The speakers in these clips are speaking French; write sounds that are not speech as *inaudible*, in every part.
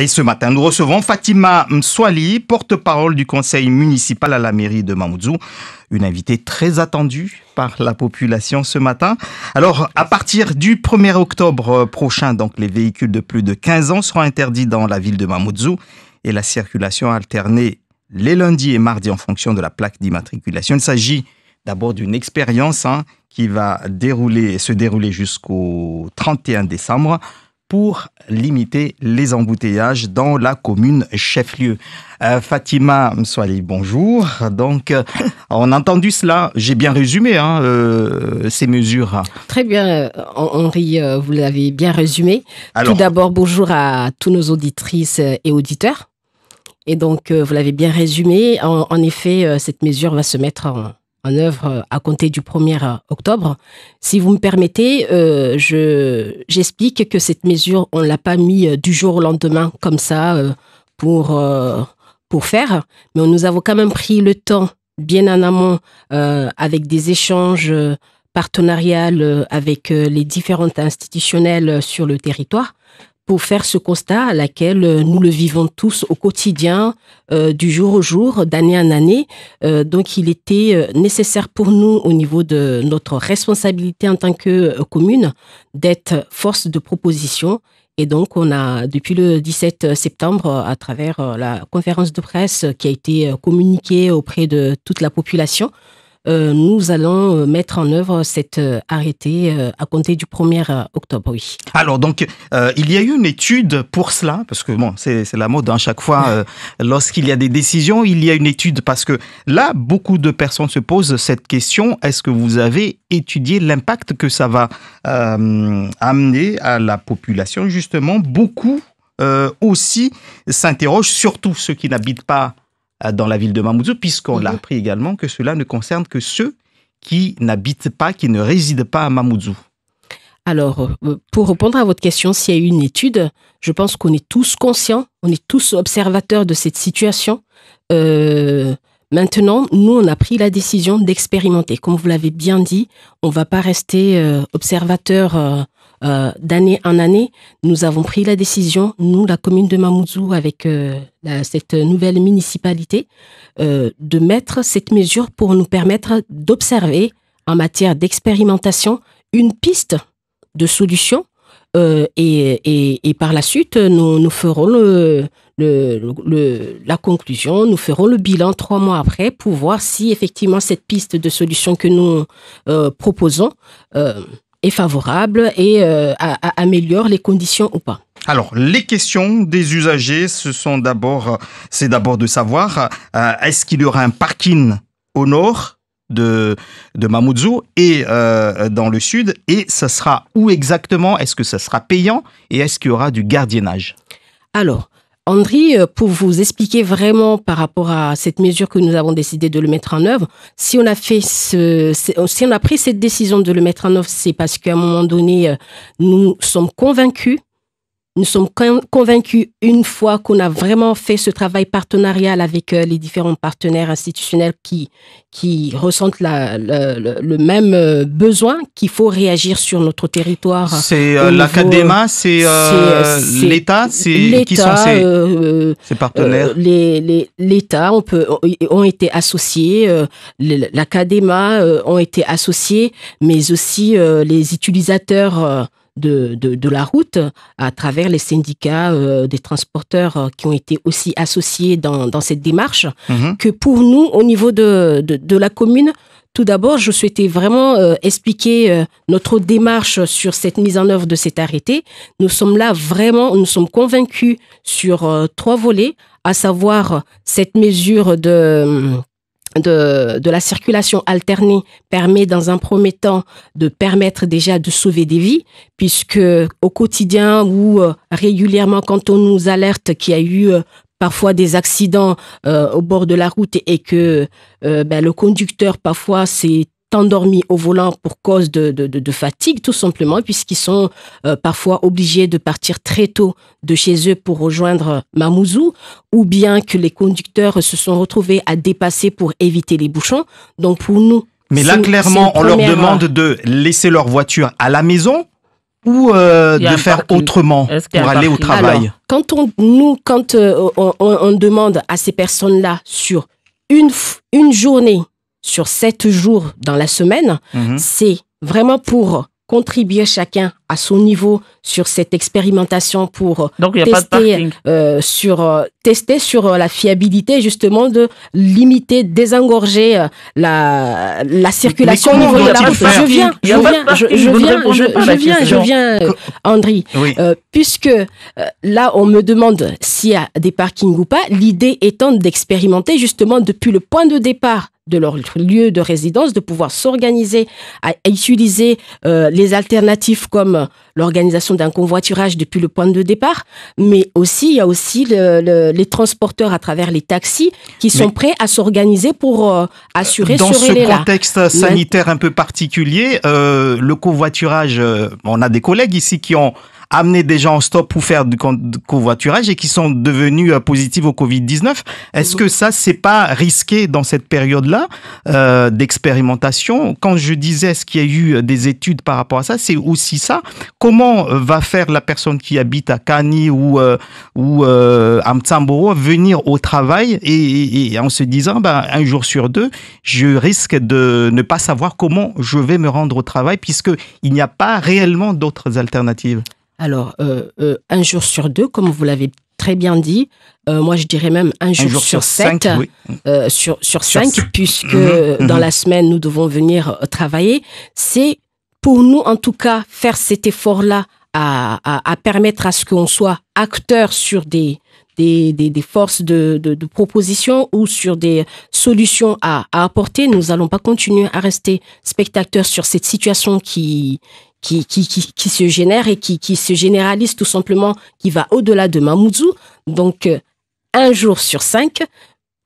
Et ce matin, nous recevons Fatima Mswali, porte-parole du conseil municipal à la mairie de Mamoudzou, une invitée très attendue par la population ce matin. Alors, à partir du 1er octobre prochain, donc les véhicules de plus de 15 ans seront interdits dans la ville de Mamoudzou et la circulation alternée les lundis et mardis en fonction de la plaque d'immatriculation. Il s'agit d'abord d'une expérience hein, qui va dérouler, se dérouler jusqu'au 31 décembre pour limiter les embouteillages dans la commune chef-lieu. Euh, Fatima Msoali, bonjour. Donc, euh, on a entendu cela. J'ai bien résumé hein, euh, ces mesures. Très bien, Henri, vous l'avez bien résumé. Tout d'abord, bonjour à tous nos auditrices et auditeurs. Et donc, vous l'avez bien résumé. En, en effet, cette mesure va se mettre en, en œuvre euh, à compter du 1er euh, octobre. Si vous me permettez, euh, je, j'explique que cette mesure, on ne l'a pas mis du jour au lendemain comme ça pour, pour faire, mais nous avons quand même pris le temps bien en amont avec des échanges partenariales avec les différentes institutionnelles sur le territoire pour faire ce constat à laquelle euh, nous le vivons tous au quotidien, euh, du jour au jour, d'année en année. Euh, donc il était nécessaire pour nous, au niveau de notre responsabilité en tant que commune, d'être force de proposition. Et donc on a, depuis le 17 septembre, à travers la conférence de presse qui a été communiquée auprès de toute la population, euh, nous allons euh, mettre en œuvre cet euh, arrêté à compter du 1er octobre. Alors, donc, il y a eu une étude pour cela, parce que bon, c'est la mode à hein, chaque fois, *laughs* lorsqu'il y a des décisions, il y a une étude, parce que là, beaucoup de personnes se posent cette question, est-ce que vous avez étudié l'impact que ça va amener à la population Justement, beaucoup aussi s'interrogent, surtout ceux qui n'habitent pas euh, dans la ville de Mamoudzou, puisqu'on a l'a appris également que cela ne concerne que ceux qui n'habitent pas, qui ne résident pas à Mamoudzou. Alors, euh, pour répondre à votre question, s'il y a eu une étude, je pense qu'on est tous conscients, on est tous observateurs de cette situation. Euh, maintenant, nous, on a pris la décision d'expérimenter. Comme vous l'avez bien dit, on ne va pas rester observateurs... observateur euh, d'année en année, nous avons pris la décision, nous, la commune de Mamoudzou, avec euh, cette nouvelle municipalité, euh, de mettre cette mesure pour nous permettre d'observer, en matière d'expérimentation, une piste de solution. Et, par la suite, nous, nous ferons le, le, la conclusion, nous ferons le bilan trois mois après pour voir si effectivement cette piste de solution que nous proposons est favorable et euh, améliore les conditions ou pas. Alors, les questions des usagers, ce sont d'abord, c'est d'abord de savoir, euh, est-ce qu'il y aura un parking au nord de, de Mamoudzou et euh, dans le sud Et ça sera où exactement Est-ce que ça sera payant Et est-ce qu'il y aura du gardiennage Alors, Andri, euh, pour vous expliquer vraiment par rapport à cette mesure que nous avons décidé de le mettre en œuvre, si on a fait ce, euh, si on a pris cette décision de le mettre en œuvre, c'est parce qu'à un moment donné, euh, nous sommes convaincus nous sommes convaincus, une fois qu'on a vraiment fait ce travail partenarial avec euh, les différents partenaires institutionnels qui, qui ressentent le, même euh, besoin, qu'il faut réagir sur notre territoire. C'est euh, l'Académa, c'est l'État, c'est qui sont ces, partenaires L'État, on peut ont été associés, l'Académa ont été associés, mais aussi les utilisateurs de, la route à travers les syndicats euh, des transporteurs euh, qui ont été aussi associés dans, cette démarche, mhm. que pour nous, au niveau de, la commune, tout d'abord, je souhaitais vraiment euh, expliquer notre démarche sur cette mise en œuvre de cet arrêté. Nous sommes là vraiment, nous sommes convaincus sur trois volets, à savoir cette mesure de de, la circulation alternée permet dans un premier temps de permettre déjà de sauver des vies, puisque au quotidien ou euh, régulièrement quand on nous alerte qu'il y a eu euh, parfois des accidents euh, au bord de la route et que ben, le conducteur parfois s'est endormis au volant pour cause de, fatigue, tout simplement, puisqu'ils sont euh, parfois obligés de partir très tôt de chez eux pour rejoindre euh, Mamouzou, ou bien que les conducteurs se sont retrouvés à dépasser pour éviter les bouchons. Donc pour nous... Mais là, clairement, on leur demande de laisser leur voiture à la maison ou euh, de faire autrement pour aller au travail Quand on, nous, quand on demande à ces personnes-là sur une, une journée sur sept jours dans la semaine, mhm. c'est vraiment pour contribuer chacun à son niveau sur cette expérimentation pour euh, euh, tester, sur, tester euh, sur la fiabilité justement de limiter, désengorger la, circulation au la route. Je viens, je viens, je, viens, je, viens, je Andri, puisque là on me demande s'il y a des parkings ou pas, l'idée étant d'expérimenter justement depuis le point de départ de leur lieu de résidence, de pouvoir s'organiser à, utiliser euh, les alternatives comme l'organisation d'un convoiturage depuis le point de départ, mais aussi il y a aussi les transporteurs à travers les taxis qui sont prêts à s'organiser pour euh, assurer dans ce Dans ce contexte sanitaire un peu particulier, euh, le convoiturage, on a des collègues ici qui ont amener des gens en stop pour faire du covoiturage et qui sont devenus euh, positifs au Covid-19. Est-ce mhm. que ça, c'est pas risqué dans cette période-là euh, d'expérimentation Quand je disais ce qu'il y a eu euh, des études par rapport à ça, c'est aussi ça. Comment va faire la personne qui habite à cani ou, ou à Mtsamboro venir au travail et, en se disant, ben, un jour sur deux, je risque de ne pas savoir comment je vais me rendre au travail puisque il n'y a pas réellement d'autres alternatives alors, euh, euh, un jour sur deux, comme vous l'avez très bien dit, euh, moi je dirais même un jour, sur, sept, sur, sur, puisque mhm, mhm. dans la semaine, nous devons venir travailler. C'est pour nous, en tout cas, faire cet effort-là à, à, permettre à ce qu'on soit acteur sur des, des, des, forces de, de, proposition ou sur des solutions à, à apporter. Nous n'allons pas continuer à rester spectateurs sur cette situation qui, qui, qui, qui, qui, se génère et qui, qui se généralise tout simplement, qui va au-delà de Mamoudzou. Donc, euh, un jour sur cinq,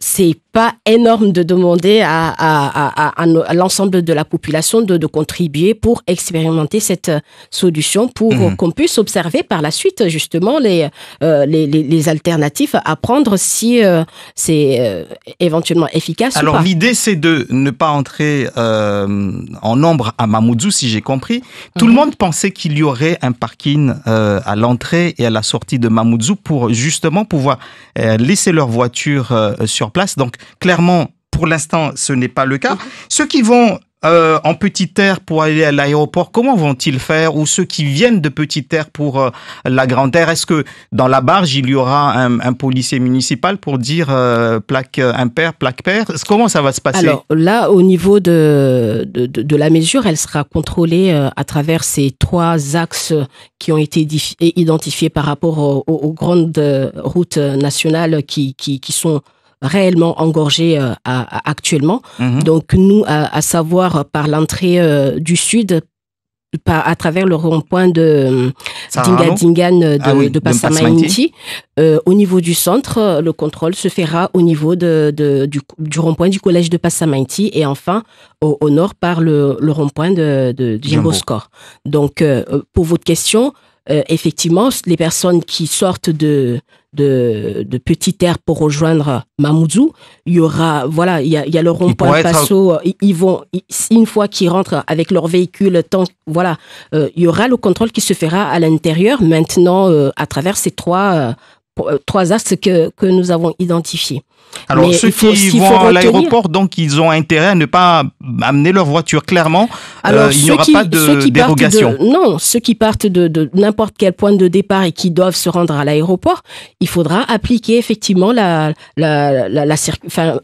c'est pas énorme de demander à, l'ensemble de la population de, contribuer pour expérimenter cette euh, solution pour mhm. qu'on puisse observer par la suite justement les, euh, les, alternatives à prendre si euh, c'est éventuellement efficace. Alors l'idée c'est de ne pas entrer en nombre à Mamoudzou si j'ai compris. Tout le mhm. monde pensait qu'il y aurait un parking à l'entrée et à la sortie de Mamoudzou pour justement pouvoir laisser leur voiture sur place. Donc clairement, pour l'instant, ce n'est pas le cas. Mhm. Ceux qui vont euh, en petite terre pour aller à l'aéroport, comment vont-ils faire Ou ceux qui viennent de petite terre pour euh, la grande terre, est-ce que dans la barge, il y aura un, policier municipal pour dire euh, plaque impair, plaque père Comment ça va se passer Alors là, au niveau de, de, la mesure, elle sera contrôlée à travers ces trois axes qui ont été identifiés par rapport aux, grandes routes nationales qui, qui, qui sont réellement engorgés euh, à, actuellement. Mhm. Donc nous, à, savoir euh, par l'entrée euh, du sud, à travers le rond-point de Dingadingan ah de, de, au niveau du centre, le contrôle se fera au niveau de, du, rond-point du collège de Passamainti et enfin au, nord par le, rond-point de, de Score. Donc, pour votre question, effectivement, les personnes qui sortent de, de, de Petit pour rejoindre Mamoudzou. Il y aura, voilà, il y a, il y le rond-point euh, Ils vont, une fois qu'ils rentrent avec leur véhicule, tant, voilà, euh, il y aura le contrôle qui se fera à l'intérieur maintenant euh, à travers ces trois, trois axes que, que nous avons identifiés. Alors ceux qui vont à l'aéroport, donc ils ont intérêt à ne pas amener leur voiture clairement. Euh, Alors il n'y aura pas de dérogation. non, ceux qui partent de, n'importe quel point de départ et qui doivent se rendre à l'aéroport, il faudra appliquer effectivement la, la,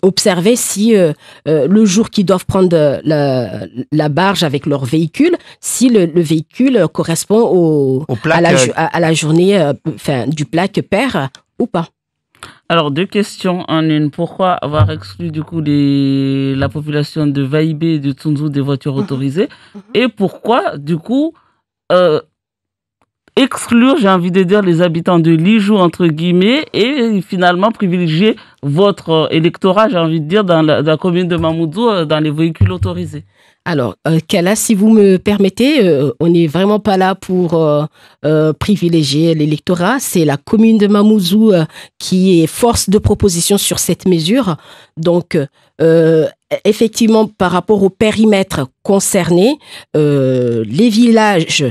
observer si euh, euh, le jour qu'ils doivent prendre la, barge avec leur véhicule, si le, véhicule correspond au, à, la, journée enfin, du plaque père ou pas. Alors, deux questions en une. Pourquoi avoir exclu du coup la population de Vaibé et de Tunzu des voitures mhm. autorisées mhm. Et pourquoi du coup euh, exclure, j'ai envie de dire, les habitants de Lijou entre guillemets et finalement privilégier votre euh, électorat, j'ai envie de dire, dans la, dans la commune de Mamoudzou euh, dans les véhicules autorisés alors, euh, Kala, si vous me permettez, euh, on n'est vraiment pas là pour euh, euh, privilégier l'électorat. C'est la commune de Mamouzou qui est force de proposition sur cette mesure. Donc, effectivement, par rapport au périmètre concerné, les villages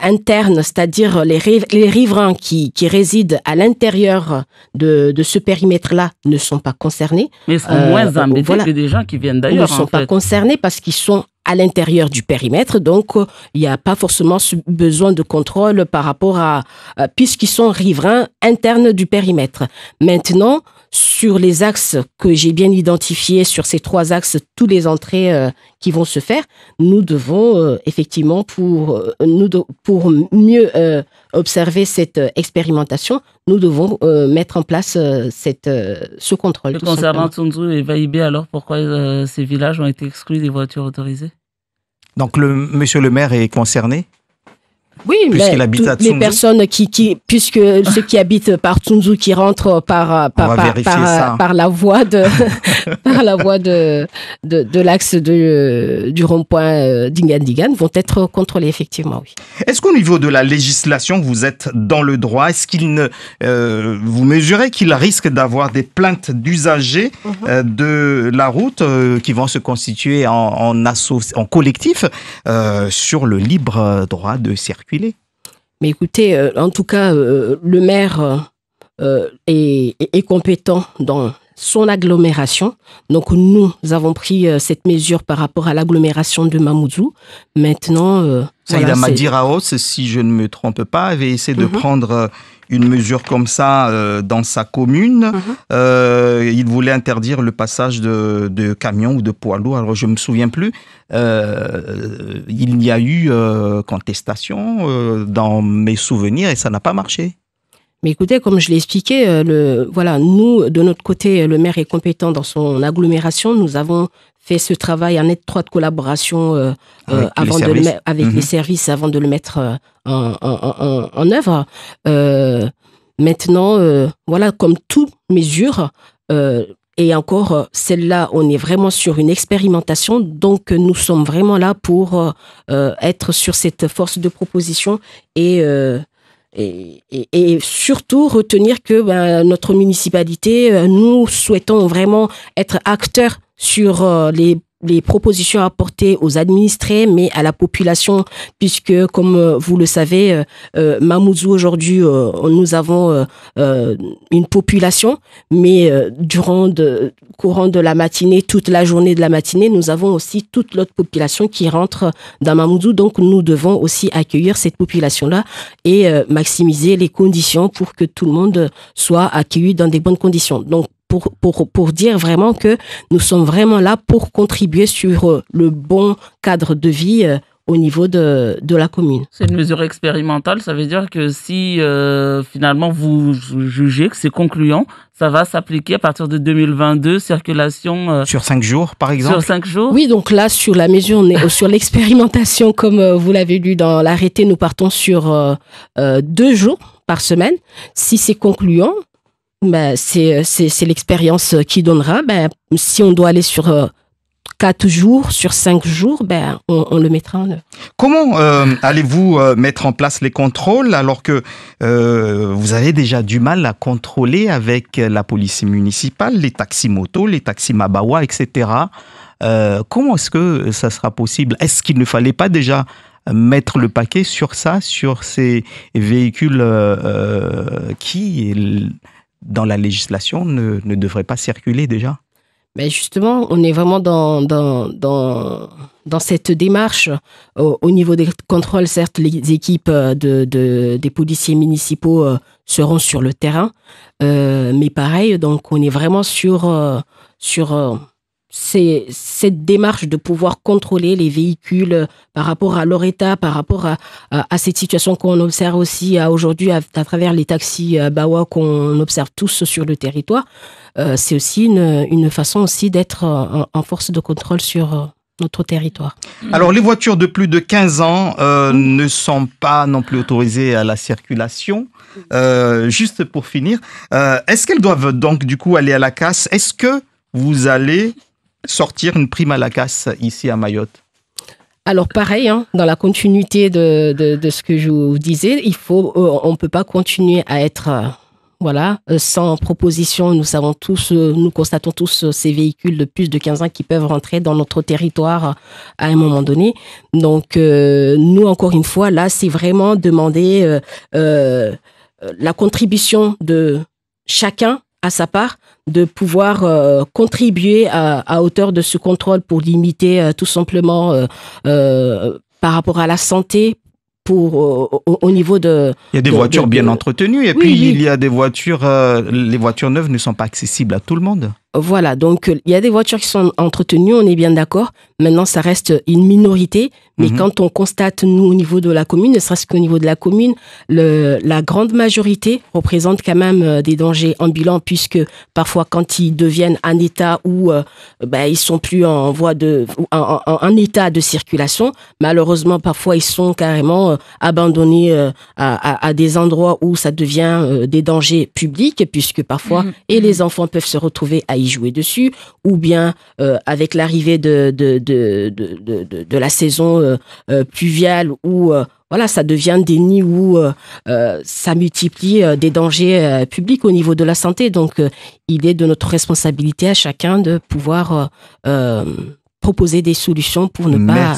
internes, c'est-à-dire les, les, riverains qui, résident à l'intérieur de, ce périmètre-là, ne sont pas concernés. Mais sont moins embêtés voilà. que des gens qui viennent d'ailleurs. Ils ne sont pas concernés parce qu'ils sont à l'intérieur du périmètre. Donc, il n'y a pas forcément besoin de contrôle par rapport à, euh, puisqu'ils sont riverains internes du périmètre. Maintenant, sur les axes que j'ai bien identifiés, sur ces trois axes, tous les entrées euh, qui vont se faire, nous devons euh, effectivement, pour, euh, nous pour mieux euh, observer cette expérimentation, nous devons mettre en place cette, ce contrôle. concernant Tsundzou et Vaibé, alors pourquoi ces villages ont été exclus des voitures autorisées Donc le, monsieur le maire est concerné oui, mais les personnes qui, puisque ceux qui habitent par Tsunzu qui rentrent par euh, euh, par la voie de *laughs* la voie de de, l'axe euh, du rond-point d'Ingandigan vont être contrôlés effectivement, Est-ce qu'au niveau de la législation, vous êtes dans le droit Est-ce qu'il ne vous mesurez qu'il risque d'avoir des plaintes d'usagers mhm. de la route qui vont se constituer en en, en collectif sur le libre droit de circuit mais écoutez, euh, en tout cas, euh, le maire euh, est, est, compétent dans son agglomération. Donc nous avons pris euh, cette mesure par rapport à l'agglomération de Mamoudzou. Maintenant, euh, ça Saïda voilà, si je ne me trompe pas, avait essayé de mhm. prendre euh, une mesure comme ça dans sa commune. Mhm. il voulait interdire le passage de, camions ou de poids lourds. Alors je ne me souviens plus. il y a eu contestation dans mes souvenirs et ça n'a pas marché écoutez, comme je l'ai expliqué, euh, voilà, nous, de notre côté, euh, le maire est compétent dans son agglomération. Nous avons fait ce travail en étroite collaboration avec, les, services. avant de le mettre euh, en, œuvre. maintenant, voilà, comme toute mesure, et encore, celle-là, on est vraiment sur une expérimentation, donc nous sommes vraiment là pour être sur cette force de proposition et et, surtout retenir que ben, notre municipalité, euh, nous souhaitons vraiment être acteurs sur euh, les les propositions apportées aux administrés, mais à la population, puisque, comme euh, vous le savez, euh, euh Mamoudzou, aujourd'hui, euh, nous avons une population, mais durant courant de la matinée, toute la journée de la matinée, nous avons aussi toute l'autre population qui rentre dans Mamoudzou. Donc, nous devons aussi accueillir cette population-là et maximiser les conditions pour que tout le monde soit accueilli dans des bonnes conditions. Donc, pour, pour, pour dire vraiment que nous sommes vraiment là pour contribuer sur euh, le bon cadre de vie euh, au niveau de, de la commune. C'est une mesure expérimentale, ça veut dire que si euh, finalement vous jugez que c'est concluant, ça va s'appliquer à partir de 2022, circulation... sur cinq jours, par exemple Sur cinq jours Oui, donc là, sur la mesure, sur l'expérimentation, *laughs* comme vous l'avez lu dans l'arrêté, nous partons sur deux jours par semaine. Si c'est concluant, bah, euh, c'est, l'expérience euh, qui donnera. Ben, si on doit aller sur 4 euh, jours, sur 5 jours, ben, on, le mettra en œuvre. Comment allez-vous mettre en place les contrôles alors que vous avez déjà du mal à contrôler avec la police municipale, les taxis motos, les taxis Mabawa, etc. comment est-ce que ça sera possible Est-ce qu'il ne fallait pas déjà mettre le paquet sur ça, sur ces véhicules qui dans la législation ne, ne devrait pas circuler déjà mais ben, justement, on est vraiment dans, dans, dans, cette démarche. Euh, au, niveau des contrôles, certes, les équipes euh, de, des policiers municipaux euh, seront sur le terrain. mais pareil, donc on est vraiment sur, sur cette démarche de pouvoir contrôler les véhicules euh, par rapport à leur état, par rapport à, cette situation qu'on observe aussi aujourd'hui à, travers les taxis euh, Bawa qu'on observe tous sur le territoire, euh, c'est aussi une, façon aussi d'être en, force de contrôle sur notre territoire. Mmh. Alors les voitures de plus de 15 ans ne sont pas non plus autorisées à la circulation. juste pour finir, est-ce qu'elles doivent donc du coup aller à la casse Est-ce que vous allez sortir une prime à la casse ici à Mayotte alors pareil, hein, dans la continuité de, de, ce que je vous disais, il faut, euh, on ne peut pas continuer à être euh, voilà, euh, sans proposition, nous savons tous, nous constatons tous ces véhicules de plus de 15 ans qui peuvent rentrer dans notre territoire à un moment donné. Donc, nous, encore une fois, là, c'est vraiment demander la contribution de chacun à sa part de pouvoir euh, contribuer à, hauteur de ce contrôle pour limiter euh, tout simplement euh, par rapport à la santé pour au, niveau de il y a des voitures bien entretenues et puis il y a des voitures les voitures neuves ne sont pas accessibles à tout le monde voilà, donc euh, il y a des voitures qui sont entretenues, on est bien d'accord. Maintenant, ça reste une minorité, mais mhm. quand on constate, nous, au niveau de la commune, ne serait-ce qu'au niveau de la commune, la grande majorité représente quand même euh, des dangers ambulants, puisque parfois, quand ils deviennent un état où ils euh, bah, ben, ils sont plus en voie de, en, état de circulation, malheureusement, parfois, ils sont carrément abandonnés à, des endroits où ça devient des dangers publics, puisque parfois, mhm. et les mhm. enfants peuvent se retrouver à y jouer dessus, ou bien euh, avec l'arrivée de de, la saison euh, euh, pluviale où voilà, ça devient des nids où ça multiplie des dangers publics au niveau de la santé. Donc, il est de notre responsabilité à chacun de pouvoir proposer des solutions pour ne pas...